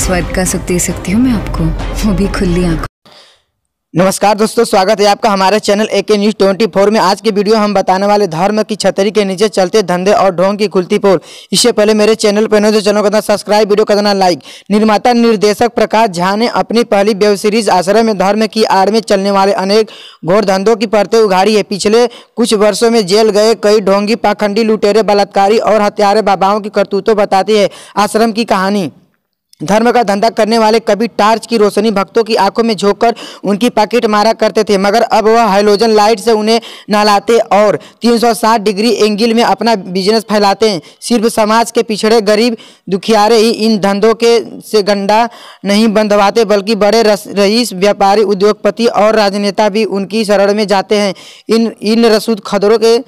स्वर्ग का सुख दे सकती हूँ मैं आपको वो भी खुली आंखों नमस्कार दोस्तों स्वागत है आपका हमारे चैनल ए के न्यूज़ ट्वेंटी फोर में आज के वीडियो हम बताने वाले धर्म की छतरी के नीचे चलते धंधे और ढोंग की खुलती पोल इससे पहले मेरे चैनल पर नजर तो चैनल करना सब्सक्राइब वीडियो करना लाइक निर्माता निर्देशक प्रकाश झा ने अपनी पहली वेब सीरीज आश्रय में धर्म की आड़ में चलने वाले अनेक घोर धंधों की परतें उघाड़ी है पिछले कुछ वर्षों में जेल गए कई ढोंगी पाखंडी लुटेरे बलात्कारी और हत्यारे बाबाओं की करतूतों बताती है आश्रम की कहानी धर्म का धंधा करने वाले कभी टार्च की रोशनी भक्तों की आंखों में झोंककर उनकी पॉकेट मारा करते थे मगर अब वह हाइलोजन लाइट से उन्हें नहलाते और 360 डिग्री एंगल में अपना बिजनेस फैलाते हैं सिर्फ समाज के पिछड़े गरीब दुखियारे ही इन धंधों के से गंडा नहीं बंधवाते बल्कि बड़े रईस व्यापारी उद्योगपति और राजनेता भी उनकी शरण में जाते हैं इन इन रसूद खदरों के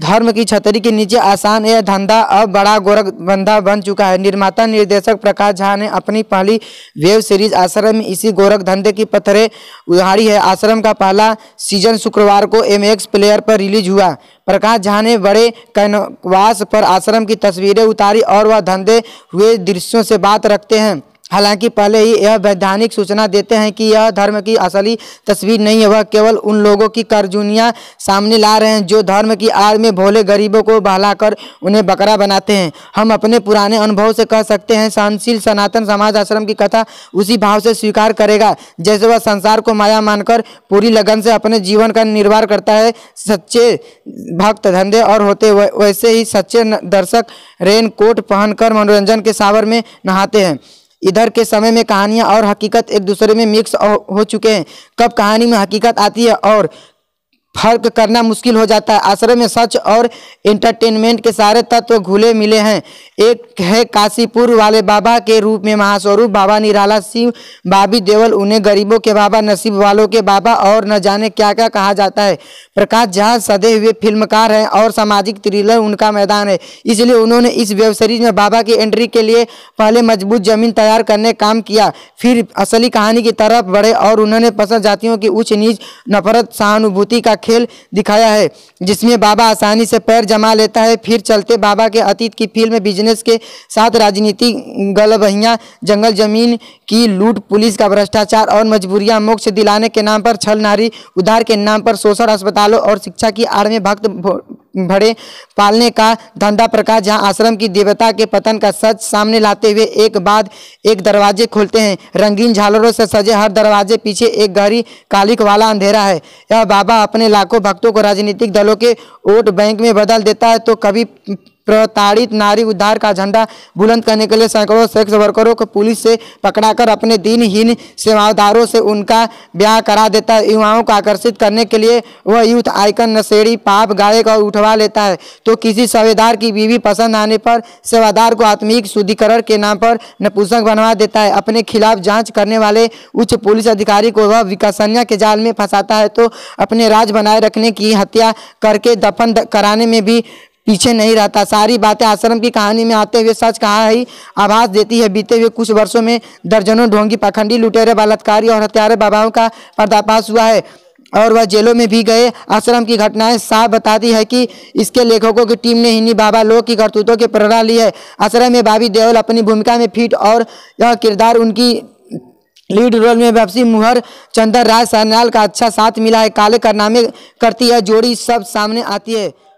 धर्म की छतरी के नीचे आसान यह धंधा अब बड़ा गोरखबंधा बन चुका है निर्माता निर्देशक प्रकाश झा ने अपनी पहली वेब सीरीज आश्रम में इसी गोरख धंधे की पत्थरें उधारी है आश्रम का पहला सीजन शुक्रवार को एम प्लेयर पर रिलीज हुआ प्रकाश झा ने बड़े कैनवास पर आश्रम की तस्वीरें उतारी और वह धंधे हुए दृश्यों से बात रखते हैं हालांकि पहले ही यह वैधानिक सूचना देते हैं कि यह धर्म की असली तस्वीर नहीं है वह केवल उन लोगों की कर्जुनिया सामने ला रहे हैं जो धर्म की आड़ में भोले गरीबों को बहलाकर उन्हें बकरा बनाते हैं हम अपने पुराने अनुभव से कह सकते हैं सहनशील सनातन समाज आश्रम की कथा उसी भाव से स्वीकार करेगा जैसे वह संसार को माया मानकर पूरी लगन से अपने जीवन का निर्वाह करता है सच्चे भक्त धंधे और होते वैसे ही सच्चे दर्शक रेन कोट पहनकर मनोरंजन के सावर में नहाते हैं इधर के समय में कहानियाँ और हकीकत एक दूसरे में मिक्स हो चुके हैं कब कहानी में हकीकत आती है और फर्क करना मुश्किल हो जाता है आश्रय में सच और एंटरटेनमेंट के सारे तत्व घुले मिले हैं एक है काशीपुर वाले बाबा के रूप में महास्वरूप बाबा निराला सिंह बाबी देवल उन्हें गरीबों के बाबा नसीब वालों के बाबा और न जाने क्या क्या कहा जाता है प्रकाश जहाँ सदे हुए फिल्मकार हैं और सामाजिक थ्रिलर उनका मैदान है इसलिए उन्होंने इस वेब सीरीज में बाबा की एंट्री के लिए पहले मजबूत जमीन तैयार करने काम किया फिर असली कहानी की तरफ बढ़े और उन्होंने पसंद जातियों की उच्च नीच नफरत सहानुभूति का खेल दिखाया है जिसमें बाबा आसानी से पैर जमा लेता है फिर चलते बाबा के अतीत की फिल्म में बिजनेस के साथ राजनीति गलबहियाँ जंगल जमीन की लूट पुलिस का भ्रष्टाचार और मजबूरियां मोक्ष दिलाने के नाम पर छल नारी उधार के नाम पर शोषण अस्पतालों और शिक्षा की आड़ में भक्त भरे पालने का धंधा प्रकाश जहाँ आश्रम की देवता के पतन का सच सामने लाते हुए एक बाद एक दरवाजे खोलते हैं रंगीन झालरों से सजे हर दरवाजे पीछे एक गहरी कालिक वाला अंधेरा है यह बाबा अपने लाखों भक्तों को राजनीतिक दलों के वोट बैंक में बदल देता है तो कभी प्रताड़ित नारी उद्धार का झंडा बुलंद करने के लिए सैकड़ों सेक्स वर्करों को पुलिस से पकड़ाकर अपने दिनहीन सेवादारों से उनका ब्याह करा देता है युवाओं को आकर्षित करने के लिए वह यूथ आइकन नशेड़ी पाप गायक और उठवा लेता है तो किसी सेवादार की बीवी पसंद आने पर सेवादार को आत्मिक शुद्धिकरण के नाम पर नपुंसक बनवा देता है अपने खिलाफ जाँच करने वाले उच्च पुलिस अधिकारी को वह विकासन्या के जाल में फंसाता है तो अपने राज बनाए रखने की हत्या करके दफन कराने में भी पीछे नहीं रहता सारी बातें आश्रम की कहानी में आते हुए सच कहा ही आभास देती है बीते हुए कुछ वर्षों में दर्जनों ढोंगी पाखंडी लुटेरे बलात्कारी और हत्यारे बाबाओं का पर्दाफाश हुआ है और वह जेलों में भी गए आश्रम की घटनाएं साफ बताती है कि इसके लेखकों की टीम ने हिन्नी बाबा लोक की करतूतों की प्रेरणा ली है आश्रम में बाबी देओल अपनी भूमिका में फिट और यह किरदार उनकी लीड रोल में वापसी मुहर चंदर राय सरनाल का अच्छा साथ मिला है काले कारनामे करती है जोड़ी सब सामने आती है